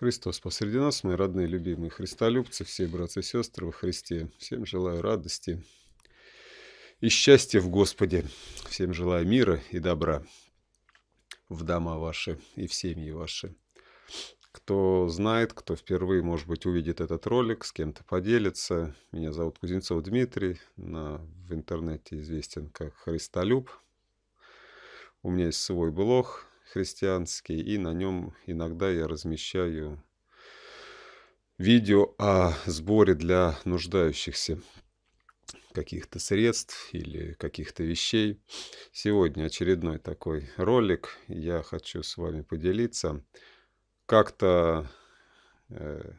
Христос посреди нас, мои родные, любимые христолюбцы, все братья и сестры во Христе. Всем желаю радости и счастья в Господе. Всем желаю мира и добра в дома ваши и в семьи ваши. Кто знает, кто впервые, может быть, увидит этот ролик, с кем-то поделится. Меня зовут Кузнецов Дмитрий, на, в интернете известен как Христолюб. У меня есть свой блог, христианский, и на нем иногда я размещаю видео о сборе для нуждающихся каких-то средств или каких-то вещей. Сегодня очередной такой ролик. Я хочу с вами поделиться. Как-то э,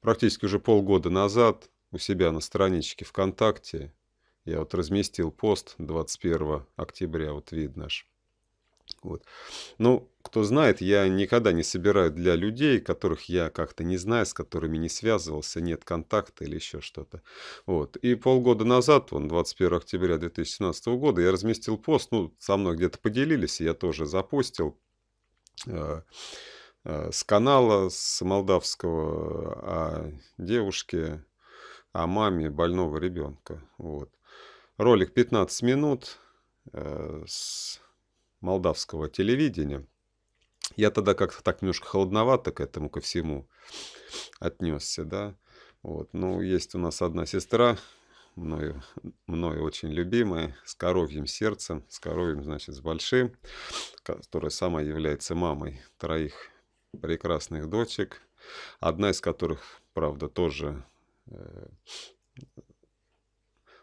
практически уже полгода назад у себя на страничке ВКонтакте я вот разместил пост 21 октября, вот видно аж. Вот. Ну, кто знает, я никогда не собираю для людей, которых я как-то не знаю, с которыми не связывался, нет контакта или еще что-то. Вот. И полгода назад, он 21 октября 2017 года, я разместил пост, ну, со мной где-то поделились, я тоже запустил э, э, с канала, с молдавского, о а, девушке, о маме больного ребенка. Вот. Ролик 15 минут э, с молдавского телевидения. Я тогда как-то так немножко холодновато к этому ко всему отнесся, да. Вот. Ну, есть у нас одна сестра, мною, мною очень любимая, с коровьим сердцем, с коровьим, значит, с большим, которая сама является мамой троих прекрасных дочек, одна из которых, правда, тоже э,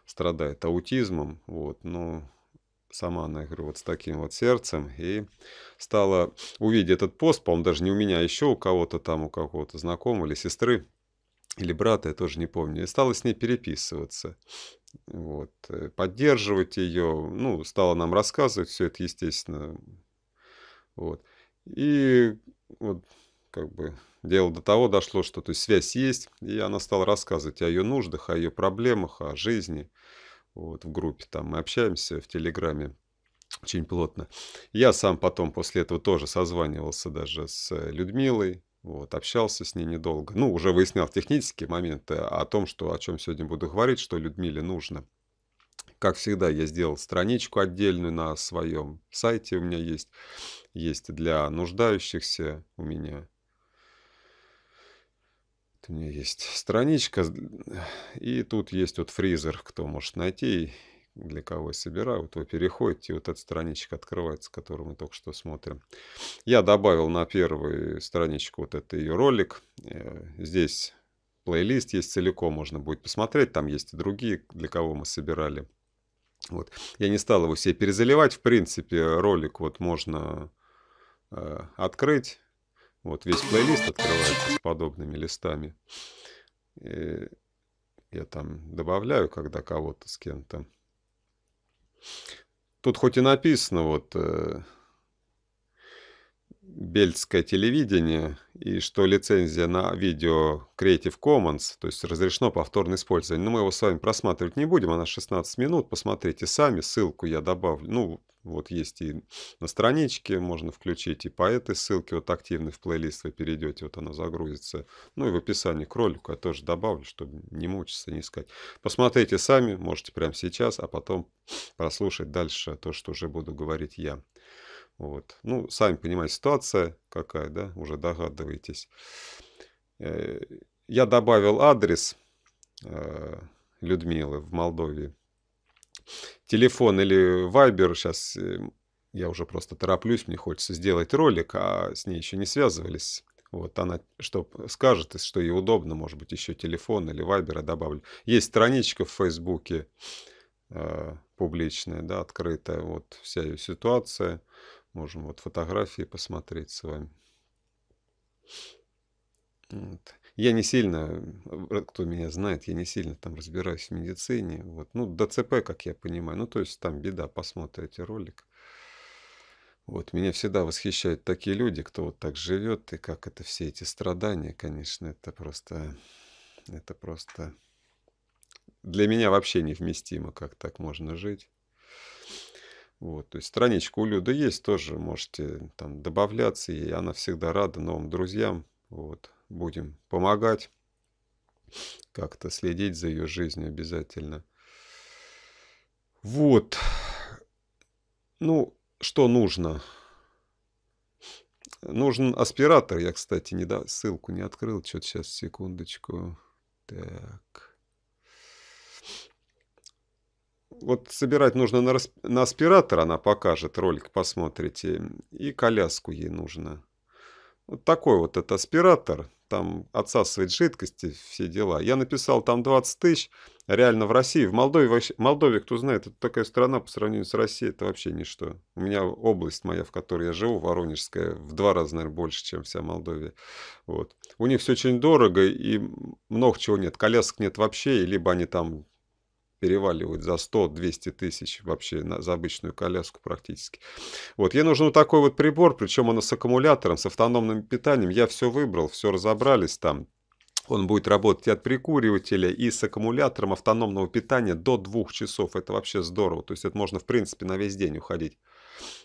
страдает аутизмом, вот, но сама я говорю, вот с таким вот сердцем. И стала увидеть этот пост, по-моему, даже не у меня, а еще у кого-то там, у какого-то знакомого или сестры, или брата, я тоже не помню. И стала с ней переписываться. Вот, э, поддерживать ее, ну, стала нам рассказывать все это, естественно. Вот. И вот как бы дело до того дошло, что то есть связь есть, и она стала рассказывать о ее нуждах, о ее проблемах, о жизни вот, в группе там мы общаемся в Телеграме очень плотно. Я сам потом после этого тоже созванивался даже с э, Людмилой, вот, общался с ней недолго. Ну, уже выяснял технические моменты о том, что, о чем сегодня буду говорить, что Людмиле нужно. Как всегда, я сделал страничку отдельную на своем сайте. У меня есть, есть для нуждающихся у меня у меня есть страничка, и тут есть вот фризер, кто может найти, для кого я собираю. Вот вы переходите, вот эта страничка открывается, которую мы только что смотрим. Я добавил на первую страничку вот этот ее ролик. Э, здесь плейлист есть целиком, можно будет посмотреть. Там есть и другие, для кого мы собирали. Вот. Я не стал его все перезаливать. В принципе, ролик вот можно э, открыть вот весь плейлист открывается с подобными листами. И э, я там добавляю, когда кого-то с кем-то. Тут хоть и написано, вот э, бельское телевидение и что лицензия на видео Creative Commons, то есть разрешено повторное использование. Но мы его с вами просматривать не будем, она 16 минут, посмотрите сами, ссылку я добавлю. Ну, вот есть и на страничке, можно включить и по этой ссылке, вот активный в плейлист вы перейдете, вот она загрузится. Ну и в описании к ролику я тоже добавлю, чтобы не мучиться, не искать. Посмотрите сами, можете прямо сейчас, а потом прослушать дальше то, что уже буду говорить я. Вот. Ну, сами понимаете, ситуация какая, да, уже догадываетесь. Э, я добавил адрес э, Людмилы в Молдове. Телефон или Вайбер, сейчас э, я уже просто тороплюсь, мне хочется сделать ролик, а с ней еще не связывались. Вот она что скажет, что ей удобно, может быть, еще телефон или вайбера добавлю. Есть страничка в Фейсбуке э, публичная, да, открытая, вот вся ее ситуация. Можем вот фотографии посмотреть с вами. Вот. Я не сильно, э, кто меня знает, я не сильно там разбираюсь в медицине. Вот. Ну, ДЦП, как я понимаю. Ну, то есть там беда, посмотрите ролик. Вот, меня всегда восхищают такие люди, кто вот так живет, и как это все эти страдания, конечно, это просто, это просто для меня вообще невместимо, как так можно жить. Вот, то есть страничка у Люда есть тоже, можете там добавляться, и она всегда рада новым друзьям. Вот, будем помогать, как-то следить за ее жизнью обязательно. Вот, ну, что нужно? Нужен аспиратор. Я, кстати, не до... ссылку не открыл. Что-то сейчас, секундочку. Так. Вот собирать нужно на, расп... на аспиратор, она покажет, ролик посмотрите, и коляску ей нужно. Вот такой вот этот аспиратор, там отсасывает жидкости, все дела. Я написал там 20 тысяч, реально в России, в Молдове, вообще, Молдове, кто знает, это такая страна по сравнению с Россией, это вообще ничто. У меня область моя, в которой я живу, Воронежская, в два раза, наверное, больше, чем вся Молдовия. Вот. У них все очень дорого и много чего нет. Колясок нет вообще, либо они там переваливать за 100-200 тысяч вообще на, за обычную коляску практически. Вот, ей нужен вот такой вот прибор, причем он с аккумулятором, с автономным питанием. Я все выбрал, все разобрались там. Он будет работать и от прикуривателя, и с аккумулятором автономного питания до двух часов. Это вообще здорово. То есть это можно, в принципе, на весь день уходить.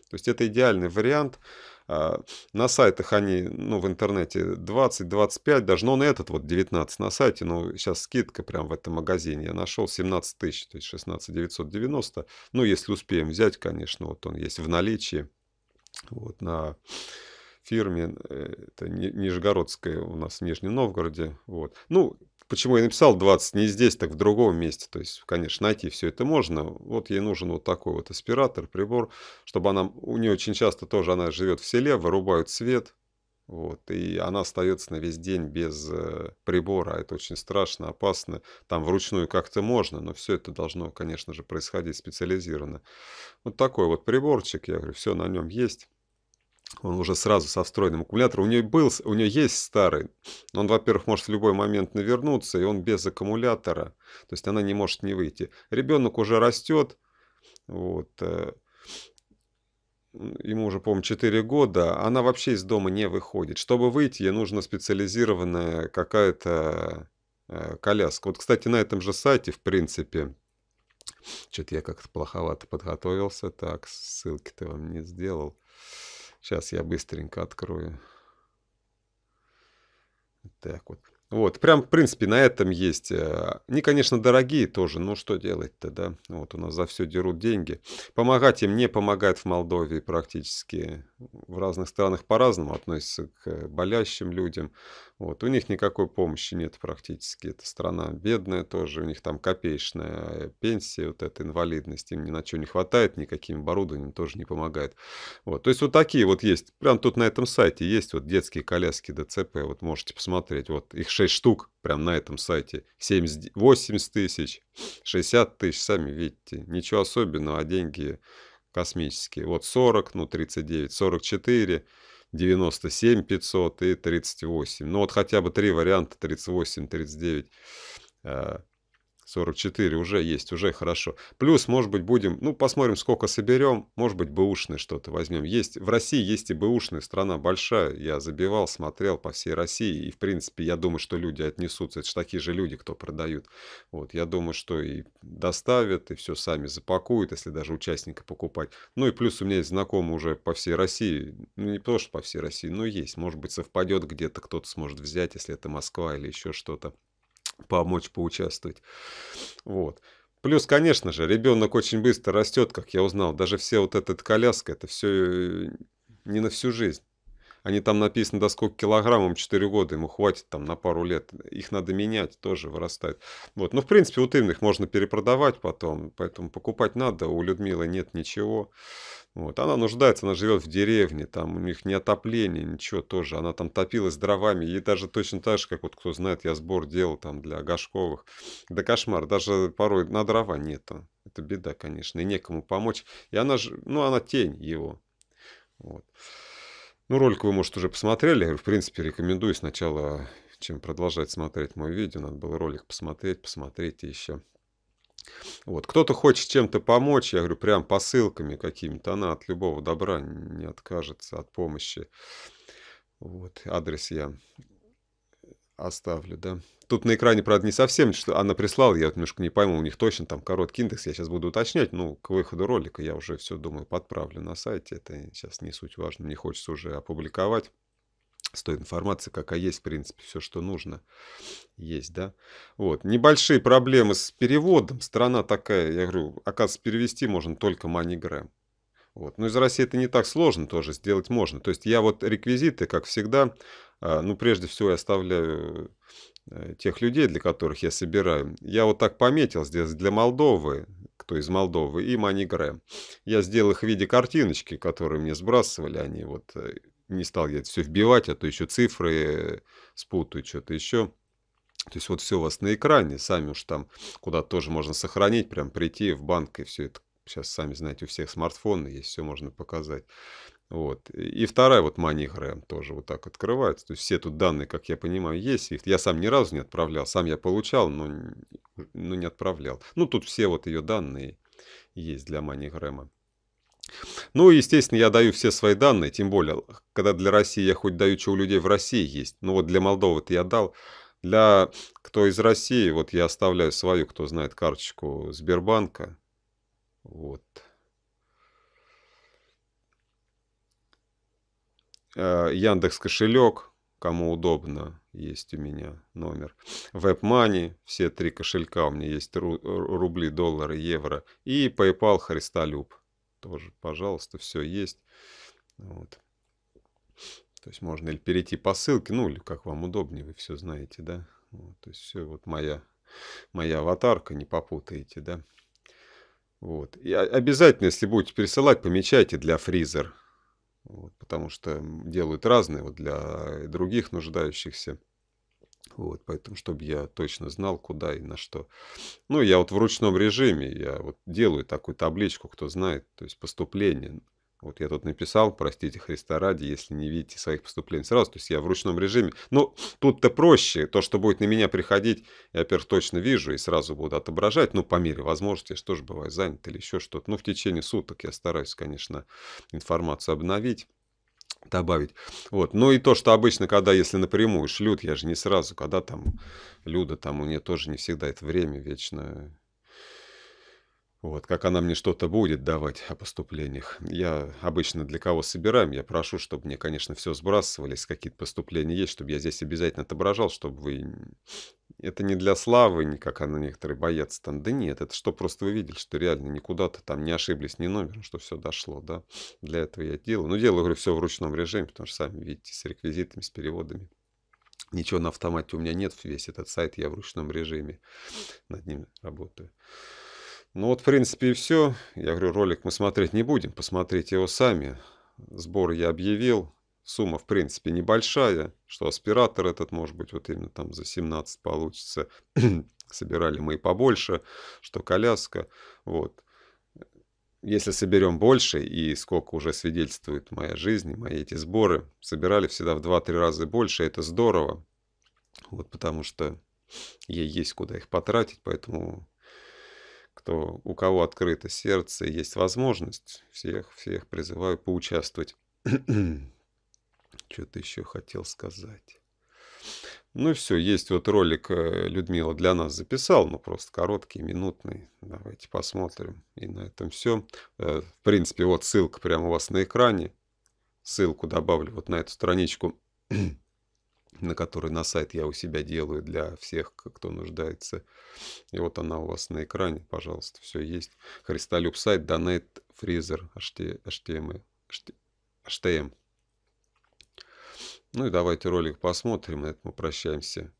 То есть это идеальный вариант. А, на сайтах они, ну, в интернете 20-25 даже, но на этот вот 19 на сайте, ну, сейчас скидка прям в этом магазине. Я нашел 17 тысяч, то есть 16 990. Ну, если успеем взять, конечно, вот он есть в наличии. Вот на фирме, э, это Нижегородская у нас в Нижнем Новгороде. Вот. Ну, почему я написал 20 не здесь, так в другом месте. То есть, конечно, найти все это можно. Вот ей нужен вот такой вот аспиратор, прибор, чтобы она... У нее очень часто тоже она живет в селе, вырубают свет, вот, и она остается на весь день без э, прибора. Это очень страшно, опасно. Там вручную как-то можно, но все это должно, конечно же, происходить специализированно. Вот такой вот приборчик, я говорю, все на нем есть он уже сразу со встроенным аккумулятором. У нее, был, у нее есть старый, но он, во-первых, может в любой момент навернуться, и он без аккумулятора, то есть она не может не выйти. Ребенок уже растет, вот, э, ему уже, по-моему, 4 года, она вообще из дома не выходит. Чтобы выйти, ей нужна специализированная какая-то э, коляска. Вот, кстати, на этом же сайте, в принципе, что-то я как-то плоховато подготовился, так, ссылки-то вам не сделал. Сейчас я быстренько открою. Так вот. Вот, прям, в принципе, на этом есть. Э, они, конечно, дорогие тоже, но что делать-то, да? Вот у нас за все дерут деньги. Помогать им не помогает в Молдове практически. В разных странах по-разному относятся к э, болящим людям. Вот, у них никакой помощи нет практически. Это страна бедная тоже, у них там копеечная пенсия, вот эта инвалидность, им ни на что не хватает, никаким оборудованием тоже не помогает. Вот, то есть вот такие вот есть, прям тут на этом сайте есть вот детские коляски ДЦП, вот можете посмотреть, вот их 6 штук прям на этом сайте, 70, 80 тысяч, 60 тысяч, сами видите, ничего особенного, а деньги космические. Вот 40, ну 39, 44, 97 500 и 38. Ну вот хотя бы три варианта 38, 39. 44 уже есть, уже хорошо. Плюс, может быть, будем, ну, посмотрим, сколько соберем. Может быть, бэушное что-то возьмем. Есть, в России есть и бэушное, страна большая. Я забивал, смотрел по всей России. И, в принципе, я думаю, что люди отнесутся. Это же такие же люди, кто продают. Вот, я думаю, что и доставят, и все сами запакуют, если даже участника покупать. Ну, и плюс у меня есть знакомые уже по всей России. Ну, не то, что по всей России, но есть. Может быть, совпадет где-то, кто-то сможет взять, если это Москва или еще что-то помочь, поучаствовать. Вот. Плюс, конечно же, ребенок очень быстро растет, как я узнал. Даже все вот этот коляска, это все э, не на всю жизнь. Они там написаны до сколько килограммов, 4 года, ему хватит там на пару лет. Их надо менять, тоже вырастает. Вот. Но, ну, в принципе, у тымных можно перепродавать потом, поэтому покупать надо. У Людмилы нет ничего. Вот. Она нуждается, она живет в деревне, там у них не отопление, ничего тоже. Она там топилась дровами, ей даже точно так же, как вот кто знает, я сбор делал там для Гашковых. Да кошмар, даже порой на дрова нету. Это беда, конечно, и некому помочь. И она же, ну, она тень его. Вот. Ну, ролик вы, может, уже посмотрели. В принципе, рекомендую сначала, чем продолжать смотреть мое видео. Надо было ролик посмотреть, посмотреть еще. Вот. Кто-то хочет чем-то помочь, я говорю, прям посылками какими-то. Она от любого добра не откажется, от помощи. Вот. Адрес я оставлю, да. Тут на экране, правда, не совсем, что она прислала, я вот немножко не пойму, у них точно там короткий индекс, я сейчас буду уточнять, ну, к выходу ролика я уже все, думаю, подправлю на сайте, это сейчас не суть важно, мне хочется уже опубликовать с той информацией, какая есть, в принципе, все, что нужно, есть, да. Вот, небольшие проблемы с переводом, страна такая, я говорю, оказывается, перевести можно только MoneyGram, вот. Но из России это не так сложно тоже, сделать можно. То есть я вот реквизиты, как всегда, а, ну, прежде всего я оставляю э, тех людей, для которых я собираю. Я вот так пометил здесь для Молдовы, кто из Молдовы, и манигрэм. Я сделал их в виде картиночки, которые мне сбрасывали, они вот э, не стал я это все вбивать, а то еще цифры э, спутают что-то еще. То есть вот все у вас на экране, сами уж там куда-то тоже можно сохранить, прям прийти в банк и все это Сейчас, сами знаете, у всех смартфоны есть, все можно показать. Вот. И вторая вот MoneyGram тоже вот так открывается. То есть все тут данные, как я понимаю, есть. Я сам ни разу не отправлял. Сам я получал, но, но не отправлял. Ну, тут все вот ее данные есть для MoneyGram. Ну, естественно, я даю все свои данные, тем более, когда для России я хоть даю, что у людей в России есть. Ну, вот для Молдовы-то я дал. Для кто из России, вот я оставляю свою, кто знает карточку Сбербанка, вот. Э, Яндекс кошелек, кому удобно, есть у меня номер. WebMoney, все три кошелька у меня есть, э, рубли, доллары, евро. И PayPal Христолюб, тоже, пожалуйста, все есть. Вот. То есть можно или перейти по ссылке, ну или как вам удобнее, вы все знаете, да. Вот, то есть все, вот моя, моя аватарка, не попутаете, да. Вот. И обязательно, если будете пересылать, помечайте для фризер. Вот, потому что делают разные вот для других нуждающихся. Вот, поэтому, чтобы я точно знал, куда и на что. Ну, я вот в ручном режиме, я вот делаю такую табличку, кто знает, то есть поступление. Вот я тут написал, простите Христа ради, если не видите своих поступлений сразу, то есть я в ручном режиме. Ну, тут-то проще, то, что будет на меня приходить, я, во-первых, точно вижу и сразу буду отображать, ну, по мере возможности, я же тоже бываю занят или еще что-то. Ну, в течение суток я стараюсь, конечно, информацию обновить добавить. Вот. Ну и то, что обычно, когда, если напрямую шлют, я же не сразу, когда там Люда, там у нее тоже не всегда это время вечно вот, как она мне что-то будет давать о поступлениях. Я обычно для кого собираем, я прошу, чтобы мне, конечно, все сбрасывались, какие-то поступления есть, чтобы я здесь обязательно отображал, чтобы вы... Это не для славы, не как она некоторые боятся там. Да нет, это что просто вы видели, что реально никуда-то там не ошиблись ни номером, что все дошло, да. Для этого я делаю. Ну, делаю, говорю, все в ручном режиме, потому что сами видите, с реквизитами, с переводами. Ничего на автомате у меня нет, весь этот сайт я в ручном режиме над ним работаю. Ну вот, в принципе, и все. Я говорю, ролик мы смотреть не будем, посмотрите его сами. Сбор я объявил. Сумма, в принципе, небольшая, что аспиратор этот, может быть, вот именно там за 17 получится. Собирали мы и побольше, что коляска. Вот. Если соберем больше, и сколько уже свидетельствует моя жизнь и мои эти сборы, собирали всегда в 2-3 раза больше, это здорово. Вот потому что ей есть куда их потратить, поэтому кто, у кого открыто сердце, есть возможность, всех, всех призываю поучаствовать. Что-то еще хотел сказать. Ну все, есть вот ролик э, Людмила для нас записал, но просто короткий, минутный. Давайте посмотрим. И на этом все. Э, в принципе, вот ссылка прямо у вас на экране. Ссылку добавлю вот на эту страничку. на который на сайт я у себя делаю для всех, кто нуждается. И вот она у вас на экране, пожалуйста, все есть. Христолюб сайт, донат фризер, HTML, HTML. Ну и давайте ролик посмотрим, на этом мы прощаемся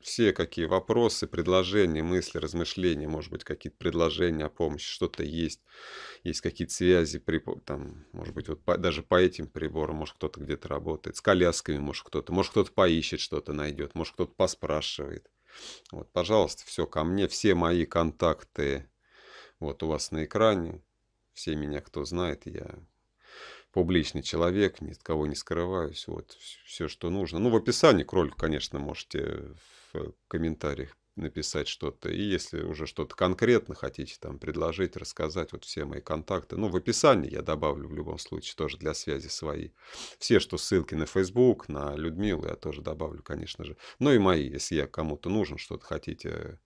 все какие вопросы, предложения, мысли, размышления, может быть, какие-то предложения о помощи, что-то есть, есть какие-то связи, при, там, может быть, вот по, даже по этим приборам, может, кто-то где-то работает, с колясками, может, кто-то, может, кто-то поищет что-то найдет, может, кто-то поспрашивает. Вот, пожалуйста, все ко мне, все мои контакты вот у вас на экране, все меня, кто знает, я публичный человек, ни от кого не скрываюсь, вот все, что нужно. Ну, в описании к ролику, конечно, можете в комментариях написать что-то. И если уже что-то конкретно хотите там предложить, рассказать, вот все мои контакты. Ну, в описании я добавлю в любом случае тоже для связи свои. Все, что ссылки на Facebook, на Людмилу я тоже добавлю, конечно же. Ну и мои, если я кому-то нужен, что-то хотите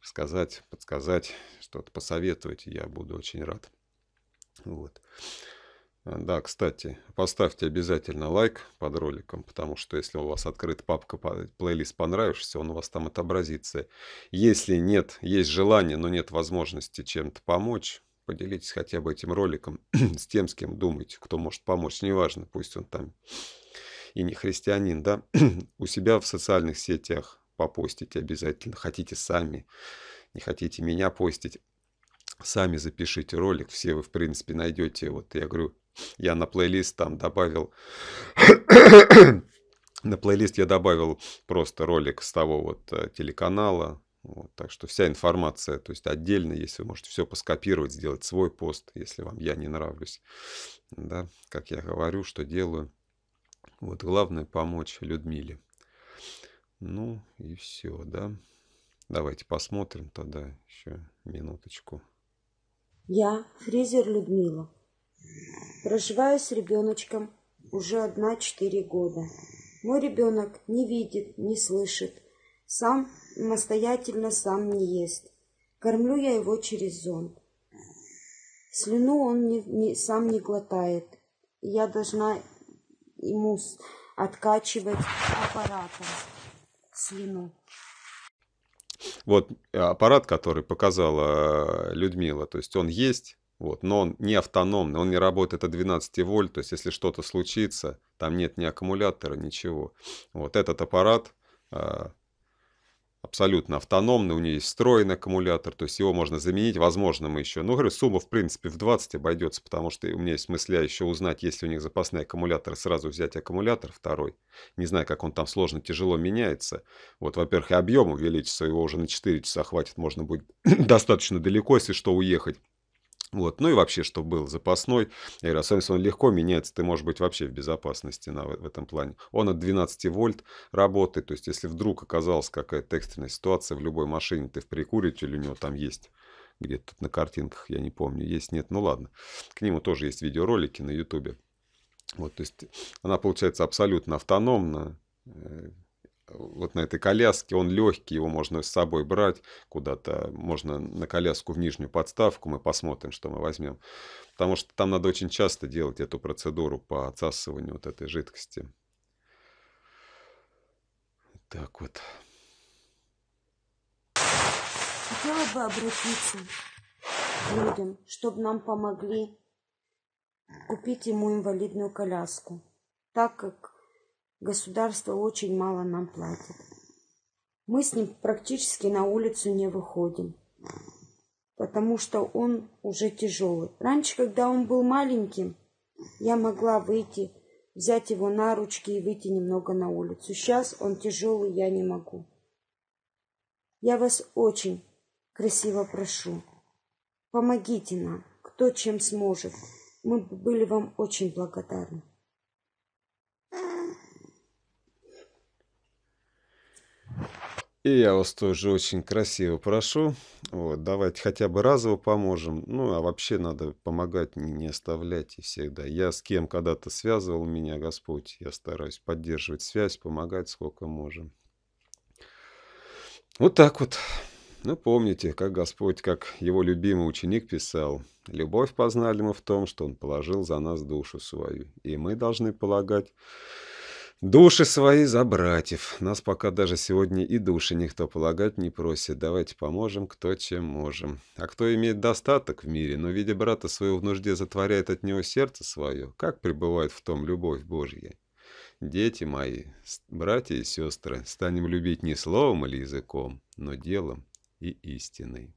сказать, подсказать, что-то посоветовать, я буду очень рад. Вот. Да, кстати, поставьте обязательно лайк под роликом, потому что если у вас открыта папка плейлист «Понравишься», он у вас там отобразится. Если нет, есть желание, но нет возможности чем-то помочь, поделитесь хотя бы этим роликом с тем, с кем думаете, кто может помочь, неважно, пусть он там и не христианин, да, у себя в социальных сетях попостите обязательно, хотите сами, не хотите меня постить, сами запишите ролик, все вы, в принципе, найдете, вот я говорю, я на плейлист там добавил... на плейлист я добавил просто ролик с того вот э, телеканала. Вот, так что вся информация, то есть отдельно, если вы можете все поскопировать, сделать свой пост, если вам я не нравлюсь. Да, как я говорю, что делаю. Вот главное помочь Людмиле. Ну и все, да. Давайте посмотрим тогда еще минуточку. Я фризер Людмила. Проживаю с ребеночком уже одна четыре года. Мой ребенок не видит, не слышит, сам настоятельно сам не ест. Кормлю я его через зонт. Слюну он не, не, сам не глотает. Я должна ему откачивать аппаратом слюну. Вот э, аппарат, который показала э, Людмила, то есть он есть, вот. Но он не автономный, он не работает от 12 вольт, то есть если что-то случится, там нет ни аккумулятора, ничего. Вот этот аппарат э, абсолютно автономный, у него есть встроенный аккумулятор, то есть его можно заменить, возможно, мы еще. Ну, говорю, сумма, в принципе, в 20 обойдется, потому что у меня есть мысля а еще узнать, если у них запасные аккумуляторы, сразу взять аккумулятор второй. Не знаю, как он там сложно, тяжело меняется. Вот, во-первых, и объем увеличится, его уже на 4 часа хватит, можно будет достаточно далеко, если что, уехать. Вот. Ну и вообще, что был запасной аэросенс, он легко меняется, ты можешь быть вообще в безопасности на, в этом плане. Он от 12 вольт работает, то есть если вдруг оказалась какая-то экстренная ситуация, в любой машине ты в прикуритель, у него там есть где-то тут на картинках, я не помню, есть, нет, ну ладно. К нему тоже есть видеоролики на ютубе. Вот, то есть она получается абсолютно автономна, э, вот на этой коляске, он легкий, его можно с собой брать куда-то, можно на коляску в нижнюю подставку, мы посмотрим, что мы возьмем. Потому что там надо очень часто делать эту процедуру по отсасыванию вот этой жидкости. Так вот. Хотела бы обратиться к людям, чтобы нам помогли купить ему инвалидную коляску, так как Государство очень мало нам платит. Мы с ним практически на улицу не выходим, потому что он уже тяжелый. Раньше, когда он был маленьким, я могла выйти, взять его на ручки и выйти немного на улицу. Сейчас он тяжелый, я не могу. Я вас очень красиво прошу, помогите нам, кто чем сможет. Мы были вам очень благодарны. И я вас тоже очень красиво прошу. Вот, давайте хотя бы разово поможем. Ну, а вообще надо помогать, не оставлять и всегда. Я с кем когда-то связывал меня Господь. Я стараюсь поддерживать связь, помогать сколько можем. Вот так вот. Ну, помните, как Господь, как его любимый ученик писал, «Любовь познали мы в том, что Он положил за нас душу свою, и мы должны полагать Души свои за братьев. Нас пока даже сегодня и души никто полагать не просит. Давайте поможем, кто чем можем. А кто имеет достаток в мире, но, видя брата своего в нужде, затворяет от него сердце свое, как пребывает в том любовь Божья? Дети мои, братья и сестры, станем любить не словом или языком, но делом и истиной.